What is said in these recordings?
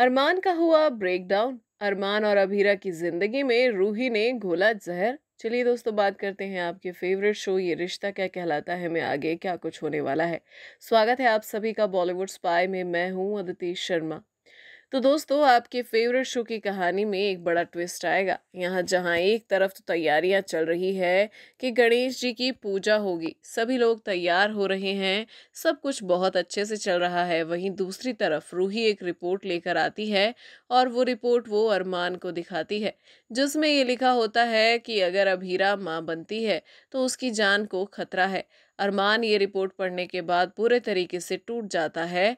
अरमान का हुआ ब्रेकडाउन अरमान और अभीरा की जिंदगी में रूही ने घोला जहर चलिए दोस्तों बात करते हैं आपके फेवरेट शो ये रिश्ता क्या कहलाता है मैं आगे क्या कुछ होने वाला है स्वागत है आप सभी का बॉलीवुड स्पाई में मैं हूँ अदिति शर्मा तो दोस्तों आपके फेवरेट शो की कहानी में एक बड़ा ट्विस्ट आएगा यहाँ जहाँ एक तरफ तो तैयारियाँ चल रही है कि गणेश जी की पूजा होगी सभी लोग तैयार हो रहे हैं सब कुछ बहुत अच्छे से चल रहा है वहीं दूसरी तरफ रूही एक रिपोर्ट लेकर आती है और वो रिपोर्ट वो अरमान को दिखाती है जिसमें ये लिखा होता है कि अगर अभीरा माँ बनती है तो उसकी जान को खतरा है अरमान ये रिपोर्ट पढ़ने के बाद पूरे तरीके से टूट जाता है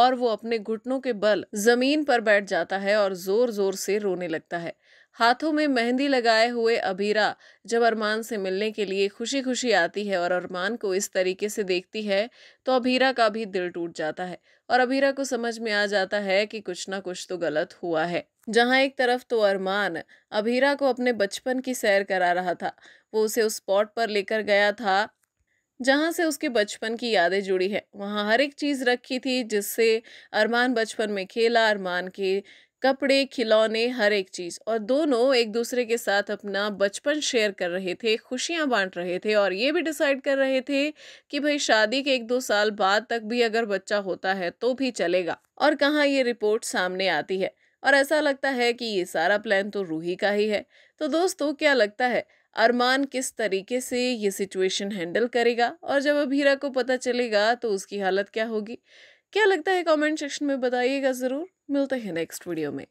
और वो अपने घुटनों के बल ज़मीन पर बैठ जाता है और ज़ोर ज़ोर से रोने लगता है हाथों में मेहंदी लगाए हुए अबीरा जब अरमान से मिलने के लिए खुशी खुशी आती है और अरमान को इस तरीके से देखती है तो अबीरा का भी दिल टूट जाता है और अबीरा को समझ में आ जाता है कि कुछ ना कुछ तो गलत हुआ है जहाँ एक तरफ तो अरमान अबीरा को अपने बचपन की सैर करा रहा था वो उसे उस स्पॉट पर लेकर गया था जहाँ से उसके बचपन की यादें जुड़ी है वहाँ हर एक चीज़ रखी थी जिससे अरमान बचपन में खेला अरमान के कपड़े खिलौने हर एक चीज़ और दोनों एक दूसरे के साथ अपना बचपन शेयर कर रहे थे खुशियाँ बांट रहे थे और ये भी डिसाइड कर रहे थे कि भाई शादी के एक दो साल बाद तक भी अगर बच्चा होता है तो भी चलेगा और कहाँ ये रिपोर्ट सामने आती है और ऐसा लगता है कि ये सारा प्लान तो रूही का ही है तो दोस्तों क्या लगता है अरमान किस तरीके से ये सिचुएशन हैंडल करेगा और जब अभीरा को पता चलेगा तो उसकी हालत क्या होगी क्या लगता है कमेंट सेक्शन में बताइएगा ज़रूर मिलते हैं नेक्स्ट वीडियो में